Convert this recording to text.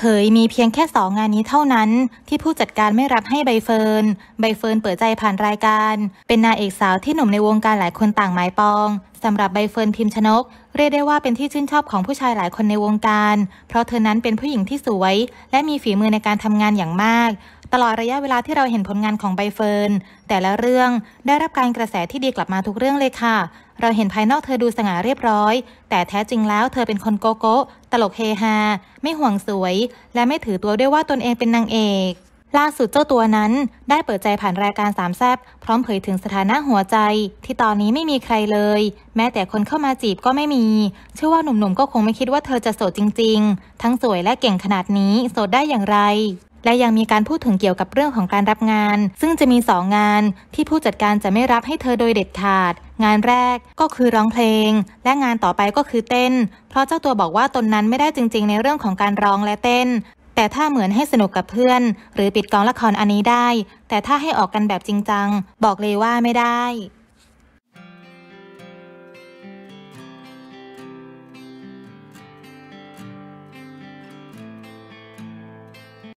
เผยมีเพียงแค่สองงานนี้เท่านั้น ที่ผู้จัดการไม่รับให้ใบเฟิร์น ใบเฟิร์นเปิดใจผ่านรายการ เป็นนางเอกสาวที่หนุ่มในวงการหลายคนต่างหมายปองสำหรับใบเฟิร์นพิมพ์ชนก เรียกได้ว่าเป็นที่ชื่นชอบของผู้ชายหลายคนในวงการ เพราะเธอนั้นเป็นผู้หญิงที่สวย และมีฝีมือในการทำงานอย่างมากตลอดระยะเวลาที่เราเห็นผลงานของใบเฟิร์นแต่ละเรื่องได้รับการกระแสที่ดีกลับมาทุกเรื่องเลยค่ะ เราเห็นภายนอกเธอดูสง่าเรียบร้อย แต่แท้จริงแล้วเธอเป็นคนโกโก้ตลกเฮฮา ไม่ห่วงสวย และไม่ถือตัวด้วยว่าตนเองเป็นนางเอกล่าสุดเจ้าตัวนั้นได้เปิดใจผ่านรายการสามแซบพร้อมเผยถึงสถานะหัวใจ ที่ตอนนี้ไม่มีใครเลย แม้แต่คนเข้ามาจีบก็ไม่มี เชื่อว่าหนุ่มๆก็คงไม่คิดว่าเธอจะโสดจริงๆ ทั้งสวยและเก่งขนาดนี้โสดได้อย่างไรและยังมีการพูดถึงเกี่ยวกับเรื่องของการรับงาน ซึ่งจะมี2งานที่ผู้จัดการจะไม่รับให้เธอโดยเด็ดขาด งานแรกก็คือร้องเพลง และงานต่อไปก็คือเต้น เพราะเจ้าตัวบอกว่าตนนั้นไม่ได้จริงๆ ในเรื่องของการร้องและเต้น แต่ถ้าเหมือนให้สนุกกับเพื่อน หรือปิดกองละครอันนี้ได้ แต่ถ้าให้ออกกันแบบจริงจังบอกเลยว่าไม่ได้